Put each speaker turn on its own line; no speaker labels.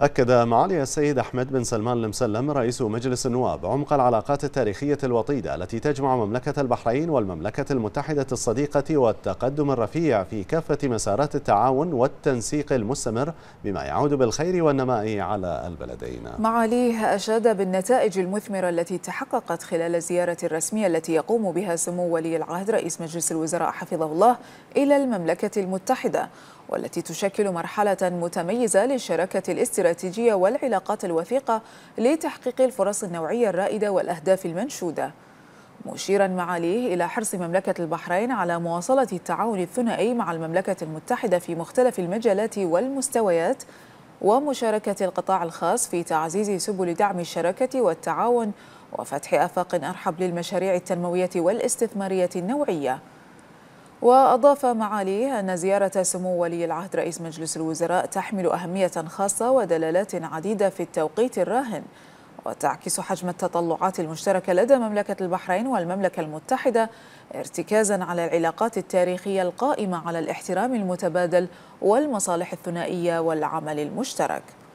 أكد معالي السيد أحمد بن سلمان المسلم رئيس مجلس النواب عمق العلاقات التاريخية الوطيدة التي تجمع مملكة البحرين والمملكة المتحدة الصديقة والتقدم الرفيع في كافة مسارات التعاون والتنسيق المستمر بما يعود بالخير والنماء على البلدين
معاليه أشاد بالنتائج المثمرة التي تحققت خلال الزيارة الرسمية التي يقوم بها سمو ولي العهد رئيس مجلس الوزراء حفظه الله إلى المملكة المتحدة والتي تشكل مرحلة متميزة للشراكة الاستراتيجية والعلاقات الوثيقة لتحقيق الفرص النوعية الرائدة والأهداف المنشودة مشيرا معاليه إلى حرص مملكة البحرين على مواصلة التعاون الثنائي مع المملكة المتحدة في مختلف المجالات والمستويات ومشاركة القطاع الخاص في تعزيز سبل دعم الشراكة والتعاون وفتح آفاق أرحب للمشاريع التنموية والاستثمارية النوعية وأضاف معاليه أن زيارة سمو ولي العهد رئيس مجلس الوزراء تحمل أهمية خاصة ودلالات عديدة في التوقيت الراهن وتعكس حجم التطلعات المشتركة لدى مملكة البحرين والمملكة المتحدة ارتكازا على العلاقات التاريخية القائمة على الاحترام المتبادل والمصالح الثنائية والعمل المشترك